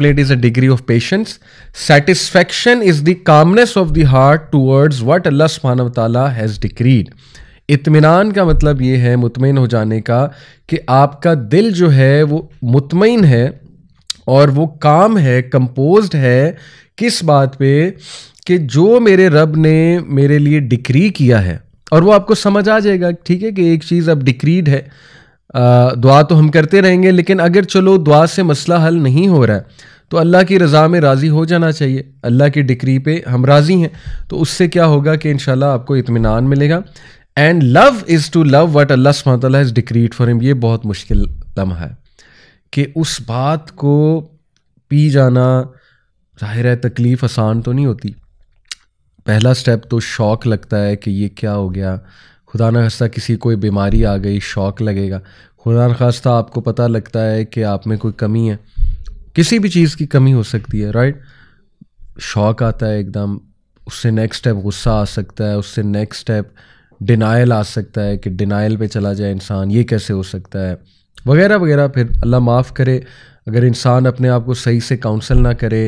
Plate is a degree of patience. Satisfaction is the calmness of the heart towards what Allah subhanahu wa ta'ala has decreed. इतमान का मतलब ये है मुतमिन हो जाने का कि आपका दिल जो है वो मुतमिन है और वो काम है कंपोज्ड है किस बात पे कि जो मेरे रब ने मेरे लिए डिक्री किया है और वो आपको समझ आ जाएगा ठीक है कि एक चीज़ अब डिक्रीड है दुआ तो हम करते रहेंगे लेकिन अगर चलो दुआ से मसला हल नहीं हो रहा है तो अल्लाह की रज़ा में राज़ी हो जाना चाहिए अल्लाह की डिक्री पे हम राज़ी हैं तो उससे क्या होगा कि इन आपको इतमान मिलेगा and love is to love what अल्लाह सुबह इज़ डिक्रीड फॉर हिम ये बहुत मुश्किल लम्हा है कि उस बात को पी जाना जाहिर है तकलीफ़ आसान तो नहीं होती पहला स्टेप तो शौक लगता है कि ये क्या हो गया खुदा न खास्ता किसी कोई बीमारी आ गई शौक लगेगा खुदा न खास्ता आपको पता लगता है कि आप में कोई कमी है किसी भी चीज़ की कमी हो सकती है राइट शौक आता है एकदम उससे नेक्स्ट स्टेप गुस्सा आ सकता है उससे नेक्स्ट स्टेप डिनाइल आ सकता है कि डिनाइल पे चला जाए इंसान ये कैसे हो सकता है वगैरह वगैरह फिर अल्लाह माफ़ करे अगर इंसान अपने आप को सही से काउंसल ना करे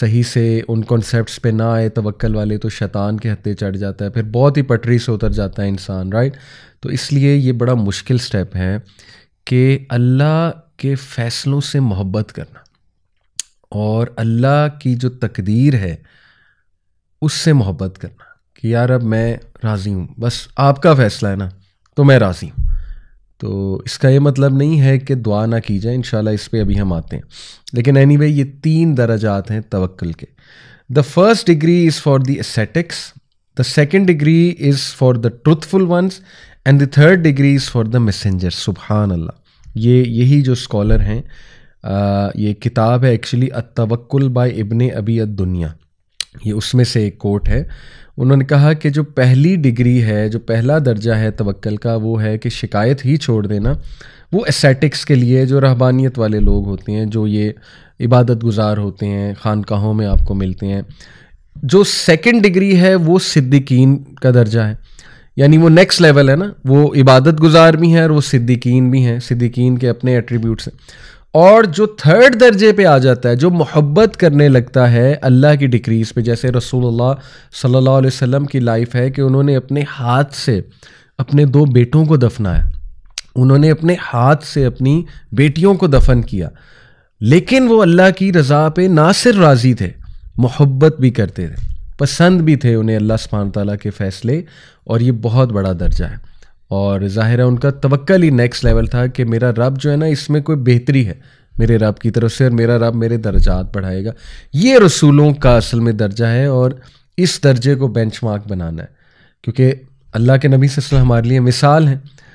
सही से उन कॉन्सेप्ट पे ना आए तवक्ल वाले तो शैतान के हत्ते चढ़ जाता है फिर बहुत ही पटरी से उतर जाता है इंसान राइट तो इसलिए ये बड़ा मुश्किल स्टेप है कि अल्लाह के फ़ैसलों से मोहब्बत करना और अल्लाह की जो तकदीर है उससे मोहब्बत करना कि यार अब मैं राज़ी हूँ बस आपका फ़ैसला है ना तो मैं राज़ी हूँ तो इसका ये मतलब नहीं है कि दुआ ना की जाए इन इस पर अभी हम आते हैं लेकिन एनी anyway, ये तीन दर्जात हैं तवक्ल के the first degree is for the ascetics the second degree is for the truthful ones and the third degree is for the messenger सुबहान अल्लाह ये यही जो स्कॉलर हैं ये किताब है एक्चुअली अ तवक्ल बाय इबन अबी दुनिया ये उसमें से एक कोट है उन्होंने कहा कि जो पहली डिग्री है जो पहला दर्जा है तवक्ल का वो है कि शिकायत ही छोड़ देना वो एसेटिक्स के लिए जो रहबानियत वाले लोग होते हैं जो ये इबादत गुजार होते हैं खानकाहों में आपको मिलते हैं जो सेकंड डिग्री है वो सिद्दीकीन का दर्जा है यानी वो नेक्स्ट लेवल है ना वो इबादत गुजार भी हैं और वो सिद्दीकीन भी हैं सिद्दीकीन के अपने एट्रीब्यूट्स हैं और जो थर्ड दर्जे पे आ जाता है जो मोहब्बत करने लगता है अल्लाह की डिक्रीज़ पे जैसे रसूलुल्लाह सल्लल्लाहु अलैहि वसल्लम की लाइफ है कि उन्होंने अपने हाथ से अपने दो बेटों को दफनाया उन्होंने अपने हाथ से अपनी बेटियों को दफन किया लेकिन वो अल्लाह की रज़ा पे ना सिर्फ राज़ी थे मोहब्बत भी करते थे पसंद भी थे उन्हें अल्लाह सुबहान तला के फ़ैसले और ये बहुत बड़ा दर्जा है और ज़ाहिर है उनका तवक्ल ही नेक्स्ट लेवल था कि मेरा रब जो है ना इसमें कोई बेहतरी है मेरे रब की तरफ से और मेरा रब मेरे दर्जात बढ़ाएगा ये रसूलों का असल में दर्जा है और इस दर्जे को बेंचमार्क बनाना है क्योंकि अल्लाह के नबी से हमारे लिए मिसाल हैं